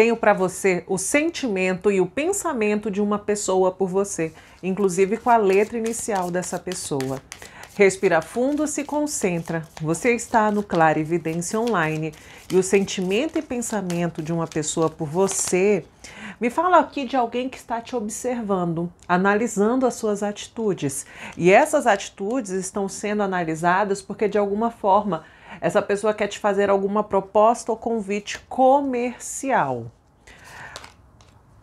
tenho para você o sentimento e o pensamento de uma pessoa por você, inclusive com a letra inicial dessa pessoa. Respira fundo, se concentra. Você está no Clarividência Online e o sentimento e pensamento de uma pessoa por você me fala aqui de alguém que está te observando, analisando as suas atitudes. E essas atitudes estão sendo analisadas porque, de alguma forma, essa pessoa quer te fazer alguma proposta ou convite comercial.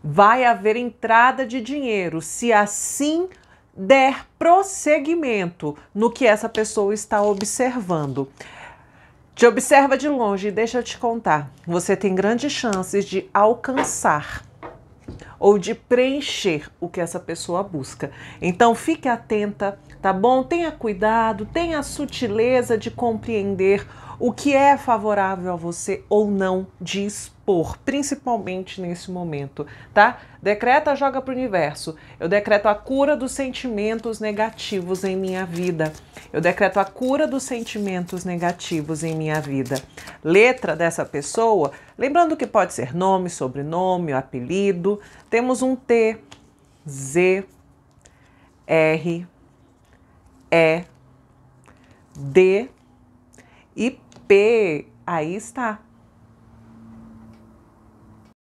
Vai haver entrada de dinheiro, se assim der prosseguimento no que essa pessoa está observando. Te observa de longe e deixa eu te contar. Você tem grandes chances de alcançar ou de preencher o que essa pessoa busca. Então fique atenta tá bom? Tenha cuidado, tenha a sutileza de compreender o que é favorável a você ou não de expor, principalmente nesse momento, tá? Decreta, joga para o universo. Eu decreto a cura dos sentimentos negativos em minha vida. Eu decreto a cura dos sentimentos negativos em minha vida. Letra dessa pessoa, lembrando que pode ser nome, sobrenome, apelido. Temos um T, Z, R, e, é D e P. Aí está.